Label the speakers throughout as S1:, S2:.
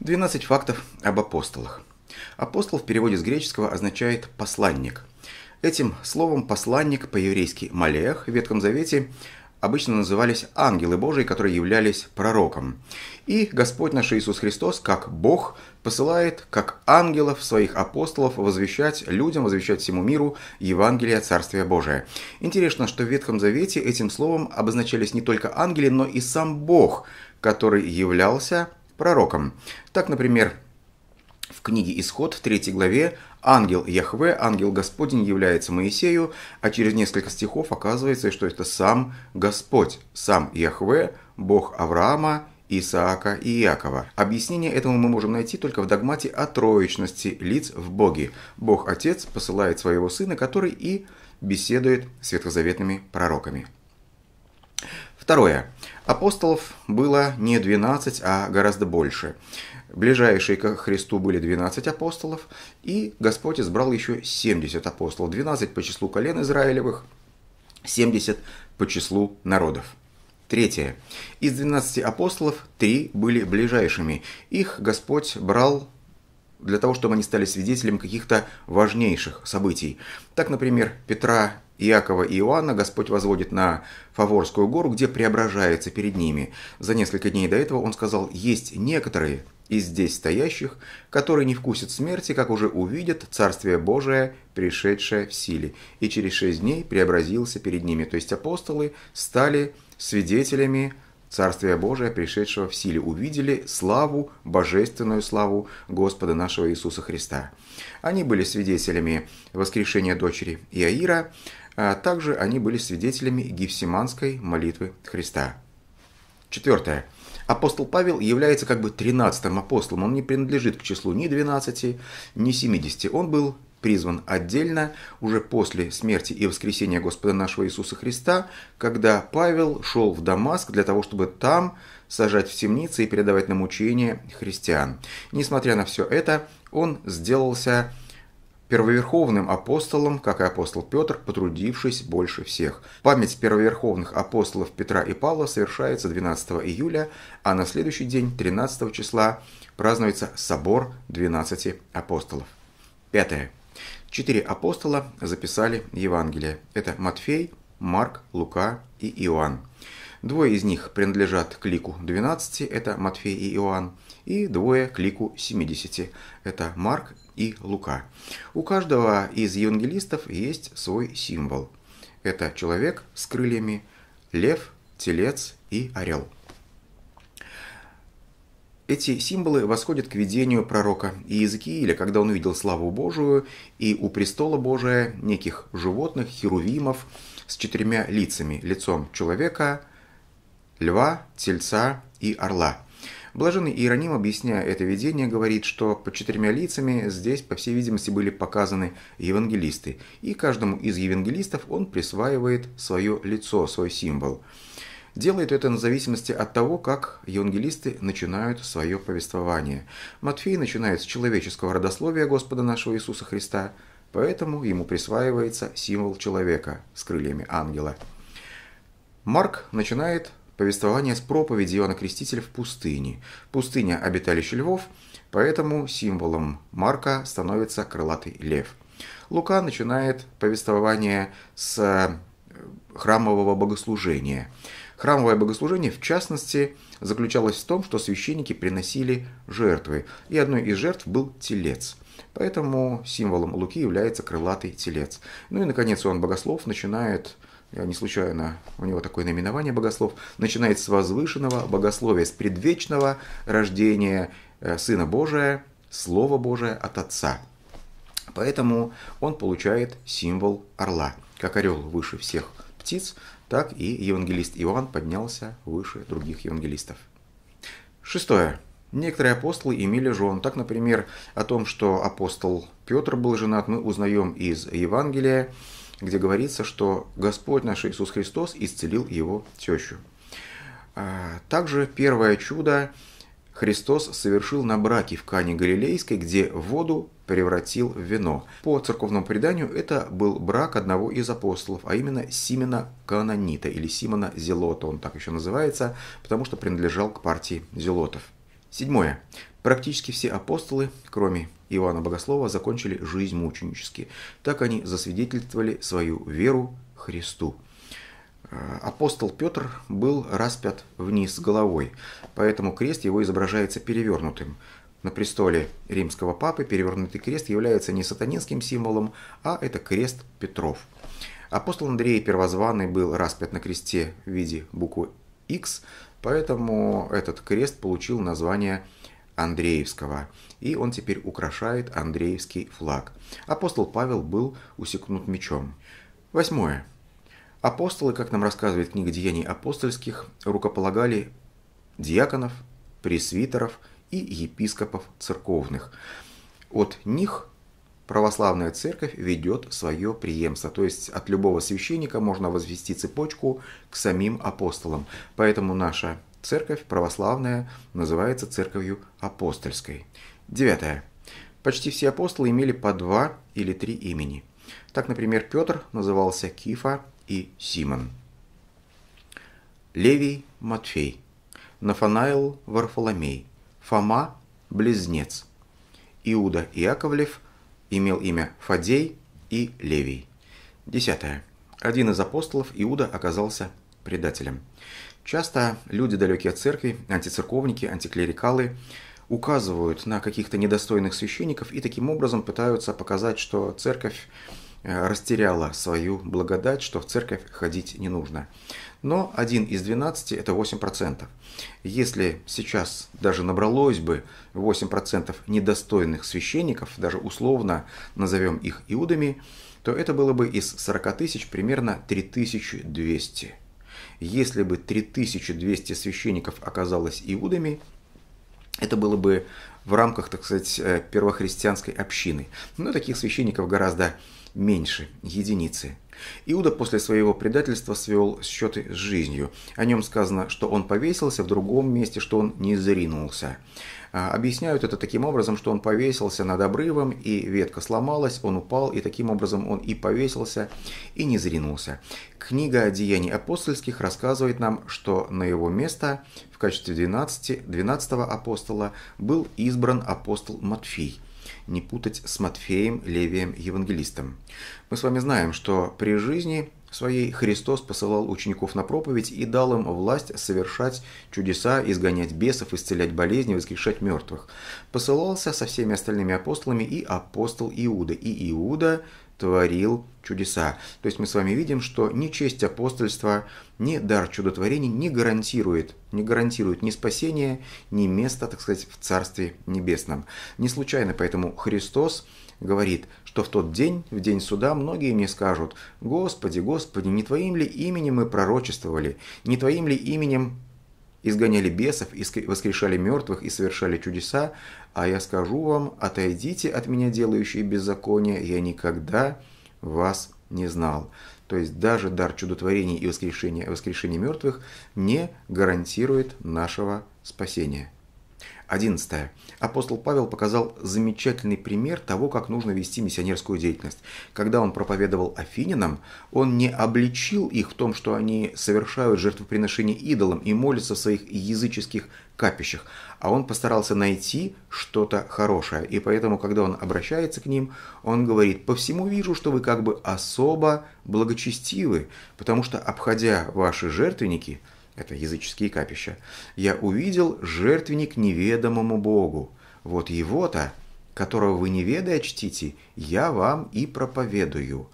S1: 12 фактов об апостолах. Апостол в переводе с греческого означает «посланник». Этим словом «посланник» по-еврейски «малех» в Ветхом Завете обычно назывались ангелы Божии, которые являлись пророком. И Господь наш Иисус Христос, как Бог, посылает как ангелов своих апостолов возвещать людям, возвещать всему миру Евангелие Царствия Божия. Интересно, что в Ветхом Завете этим словом обозначались не только ангели, но и сам Бог, который являлся пророком. Так, например, в книге «Исход» в третьей главе ангел Яхве, ангел Господень является Моисею, а через несколько стихов оказывается, что это сам Господь, сам Яхве, Бог Авраама, Исаака и Иакова. Объяснение этому мы можем найти только в догмате о троечности лиц в Боге. Бог Отец посылает своего Сына, который и беседует с ветхозаветными пророками. Второе. Апостолов было не 12, а гораздо больше. Ближайшие к Христу были 12 апостолов, и Господь избрал еще 70 апостолов. 12 по числу колен Израилевых, 70 по числу народов. Третье. Из 12 апостолов 3 были ближайшими. Их Господь брал для того, чтобы они стали свидетелями каких-то важнейших событий. Так, например, Петра, Иакова и Иоанна Господь возводит на Фаворскую гору, где преображается перед ними. За несколько дней до этого он сказал «Есть некоторые из здесь стоящих, которые не вкусят смерти, как уже увидят Царствие Божие, пришедшее в силе». И через шесть дней преобразился перед ними. То есть апостолы стали свидетелями Царствие Божие, пришедшего в силе, увидели славу, божественную славу Господа нашего Иисуса Христа. Они были свидетелями воскрешения дочери Иаира, а также они были свидетелями гефсиманской молитвы Христа. Четвертое. Апостол Павел является как бы тринадцатым апостолом, он не принадлежит к числу ни 12, ни 70, он был призван отдельно уже после смерти и воскресения Господа нашего Иисуса Христа, когда Павел шел в Дамаск для того, чтобы там сажать в темницы и передавать на мучение христиан. Несмотря на все это, он сделался первоверховным апостолом, как и апостол Петр, потрудившись больше всех. Память первоверховных апостолов Петра и Павла совершается 12 июля, а на следующий день, 13 числа, празднуется собор 12 апостолов. Пятое. Четыре апостола записали Евангелие. Это Матфей, Марк, Лука и Иоанн. Двое из них принадлежат к лику 12, это Матфей и Иоанн, и двое к лику 70, это Марк и Лука. У каждого из евангелистов есть свой символ. Это человек с крыльями, лев, телец и орел. Эти символы восходят к видению пророка Иезекииля, когда он увидел славу Божию и у престола Божия неких животных, херувимов с четырьмя лицами, лицом человека, льва, тельца и орла. Блаженный Иероним, объясняя это видение, говорит, что по четырьмя лицами здесь, по всей видимости, были показаны евангелисты, и каждому из евангелистов он присваивает свое лицо, свой символ. Делает это на зависимости от того, как евангелисты начинают свое повествование. Матфей начинает с человеческого родословия Господа нашего Иисуса Христа, поэтому ему присваивается символ человека с крыльями ангела. Марк начинает повествование с проповеди Иоанна Крестителя в пустыне. Пустыня – обиталище львов, поэтому символом Марка становится крылатый лев. Лука начинает повествование с э, храмового богослужения. Храмовое богослужение, в частности, заключалось в том, что священники приносили жертвы, и одной из жертв был телец. Поэтому символом Луки является крылатый телец. Ну и, наконец, он, богослов, начинает я не случайно, у него такое наименование богослов, начинает с возвышенного богословия, с предвечного рождения э, Сына Божия, Слово Божие от Отца. Поэтому он получает символ орла. Как орел выше всех птиц, так и евангелист Иоанн поднялся выше других евангелистов. Шестое. Некоторые апостолы имели жен. Так, например, о том, что апостол Петр был женат, мы узнаем из Евангелия, где говорится, что Господь наш Иисус Христос исцелил его тещу. А, также первое чудо Христос совершил на браке в Кане Галилейской, где воду превратил в вино. По церковному преданию это был брак одного из апостолов, а именно Симена Канонита или Симона Зелота, он так еще называется, потому что принадлежал к партии Зелотов. Седьмое. Практически все апостолы, кроме Иоанна Богослова, закончили жизнь мученически. Так они засвидетельствовали свою веру Христу. Э, апостол Петр был распят вниз головой, поэтому крест его изображается перевернутым. На престоле римского папы перевернутый крест является не сатанинским символом, а это крест Петров. Апостол Андрей Первозванный был распят на кресте в виде буквы X, поэтому этот крест получил название Андреевского, и он теперь украшает Андреевский флаг. Апостол Павел был усекнут мечом. Восьмое. Апостолы, как нам рассказывает книга «Деяний апостольских», рукополагали диаконов, пресвитеров и епископов церковных. От них православная церковь ведет свое преемство. То есть от любого священника можно возвести цепочку к самим апостолам. Поэтому наша церковь православная называется церковью апостольской. Девятое. Почти все апостолы имели по два или три имени. Так, например, Петр назывался Кифа и Симон. Левий – Матфей, Нафанаил – Варфоломей, Фома – близнец. Иуда Иаковлев имел имя Фадей и Левий. Десятое. Один из апостолов, Иуда, оказался предателем. Часто люди, далекие от церкви, антицерковники, антиклерикалы, указывают на каких-то недостойных священников и таким образом пытаются показать, что церковь Э, растеряла свою благодать, что в церковь ходить не нужно. Но один из 12 это 8%. Если сейчас даже набралось бы 8% недостойных священников, даже условно назовем их иудами, то это было бы из 40 тысяч примерно 3200. Если бы 3200 священников оказалось иудами, это было бы в рамках, так сказать, э, первохристианской общины. Но таких священников гораздо больше меньше единицы. Иуда после своего предательства свел счеты с жизнью. О нем сказано, что он повесился в другом месте, что он не заринулся. А, объясняют это таким образом, что он повесился над обрывом, и ветка сломалась, он упал, и таким образом он и повесился, и не зринулся. Книга деяний апостольских рассказывает нам, что на его место в качестве 12, 12 апостола был избран апостол Матфей – не путать с Матфеем Левием Евангелистом. Мы с вами знаем, что при жизни своей Христос посылал учеников на проповедь и дал им власть совершать чудеса, изгонять бесов, исцелять болезни, воскрешать мертвых. Посылался со всеми остальными апостолами и апостол Иуда. И Иуда творил чудеса. То есть мы с вами видим, что ни честь апостольства, ни дар чудотворений не гарантирует, не гарантирует ни спасения, ни места, так сказать, в Царстве Небесном. Не случайно поэтому Христос говорит, что в тот день, в день суда, многие мне скажут, «Господи, Господи, не Твоим ли именем мы пророчествовали, не Твоим ли именем изгоняли бесов, воскрешали мертвых и совершали чудеса, а я скажу вам, отойдите от меня, делающие беззаконие, я никогда вас не знал. То есть даже дар чудотворений и воскрешения, воскрешения мертвых не гарантирует нашего спасения. 11. Апостол Павел показал замечательный пример того, как нужно вести миссионерскую деятельность. Когда он проповедовал Афинянам, он не обличил их в том, что они совершают жертвоприношение идолам и молятся в своих языческих капищах, а он постарался найти что-то хорошее. И поэтому, когда он обращается к ним, он говорит, «По всему вижу, что вы как бы особо благочестивы, потому что, обходя ваши жертвенники, – это языческие капища, я увидел жертвенник неведомому Богу. Вот его-то, которого вы не ведая чтите, я вам и проповедую.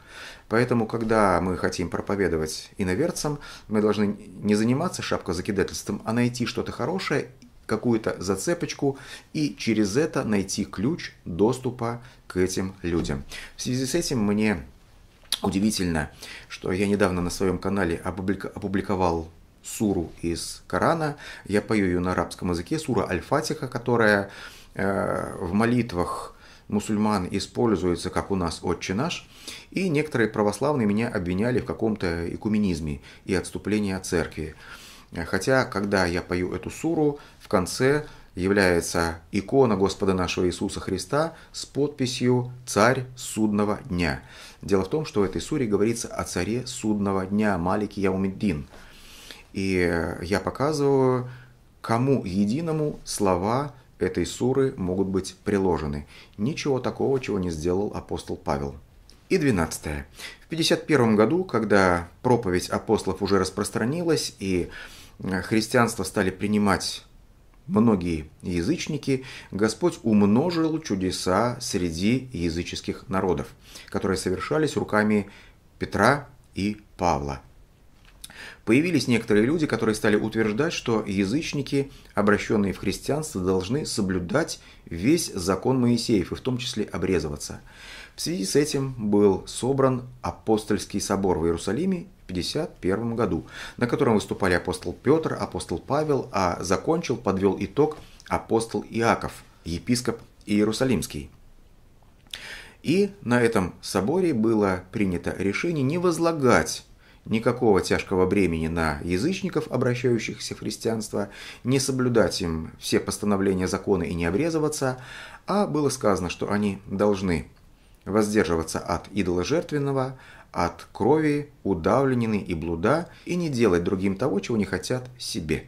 S1: Поэтому, когда мы хотим проповедовать иноверцам, мы должны не заниматься шапкозакидательством, а найти что-то хорошее, какую-то зацепочку и через это найти ключ доступа к этим людям. В связи с этим мне удивительно, что я недавно на своем канале опубликовал суру из Корана, я пою ее на арабском языке, сура Аль-Фатиха, которая э, в молитвах мусульман используется, как у нас «Отче наш», и некоторые православные меня обвиняли в каком-то экуменизме и отступлении от церкви. Хотя, когда я пою эту суру, в конце является икона Господа нашего Иисуса Христа с подписью «Царь судного дня». Дело в том, что в этой суре говорится о царе судного дня Малике Яумиддин – и э, я показываю, кому единому слова этой суры могут быть приложены. Ничего такого, чего не сделал апостол Павел. И 12. В 51 году, когда проповедь апостолов уже распространилась и э, христианство стали принимать многие язычники, Господь умножил чудеса среди языческих народов, которые совершались руками Петра и Павла. Появились некоторые люди, которые стали утверждать, что язычники, обращенные в христианство, должны соблюдать весь закон Моисеев, и в том числе обрезываться. В связи с этим был собран апостольский собор в Иерусалиме в 51 году, на котором выступали апостол Петр, апостол Павел, а закончил, подвел итог апостол Иаков, епископ Иерусалимский. И на этом соборе было принято решение не возлагать никакого тяжкого бремени на язычников, обращающихся в христианство, не соблюдать им все постановления закона и не обрезываться, а было сказано, что они должны воздерживаться от идоложертвенного, от крови, удавленины и блуда и не делать другим того, чего не хотят себе.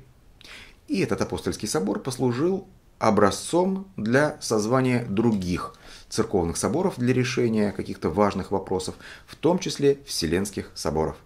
S1: И этот апостольский собор послужил образцом для созвания других церковных соборов для решения каких-то важных вопросов, в том числе Вселенских соборов.